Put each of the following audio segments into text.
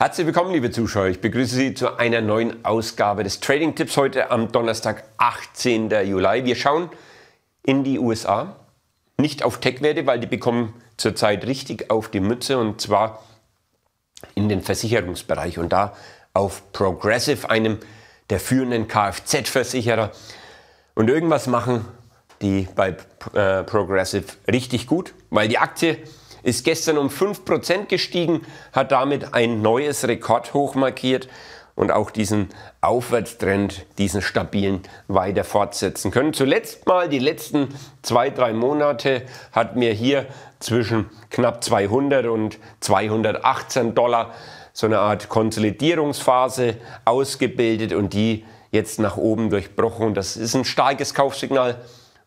Herzlich willkommen, liebe Zuschauer. Ich begrüße Sie zu einer neuen Ausgabe des Trading Tipps heute am Donnerstag, 18. Juli. Wir schauen in die USA, nicht auf Tech-Werte, weil die bekommen zurzeit richtig auf die Mütze und zwar in den Versicherungsbereich und da auf Progressive, einem der führenden Kfz-Versicherer. Und irgendwas machen die bei äh, Progressive richtig gut, weil die Aktie ist gestern um 5% gestiegen, hat damit ein neues Rekordhoch markiert und auch diesen Aufwärtstrend, diesen stabilen weiter fortsetzen können. Zuletzt mal die letzten zwei, drei Monate hat mir hier zwischen knapp 200 und 218 Dollar so eine Art Konsolidierungsphase ausgebildet und die jetzt nach oben durchbrochen. Das ist ein starkes Kaufsignal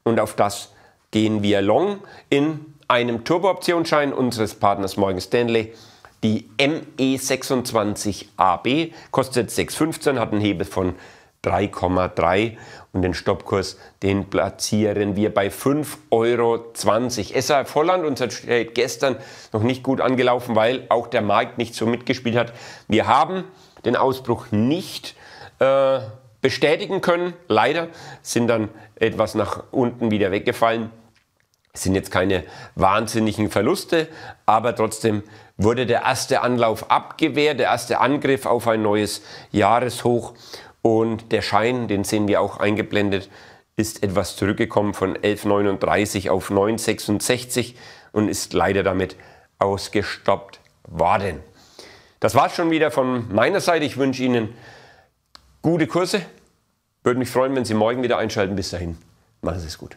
und auf das gehen wir long in einem Turbo-Optionsschein unseres Partners Morgan Stanley. Die ME26AB kostet 6,15, hat einen Hebel von 3,3 und den Stoppkurs, den platzieren wir bei 5,20 Euro. SAF Holland, unser Trade gestern noch nicht gut angelaufen, weil auch der Markt nicht so mitgespielt hat. Wir haben den Ausbruch nicht äh, bestätigen können, leider, sind dann etwas nach unten wieder weggefallen. Es sind jetzt keine wahnsinnigen Verluste, aber trotzdem wurde der erste Anlauf abgewehrt, der erste Angriff auf ein neues Jahreshoch und der Schein, den sehen wir auch eingeblendet, ist etwas zurückgekommen von 11,39 auf 9,66 und ist leider damit ausgestoppt worden. Das war's schon wieder von meiner Seite. Ich wünsche Ihnen gute Kurse. Würde mich freuen, wenn Sie morgen wieder einschalten. Bis dahin, machen Sie es gut.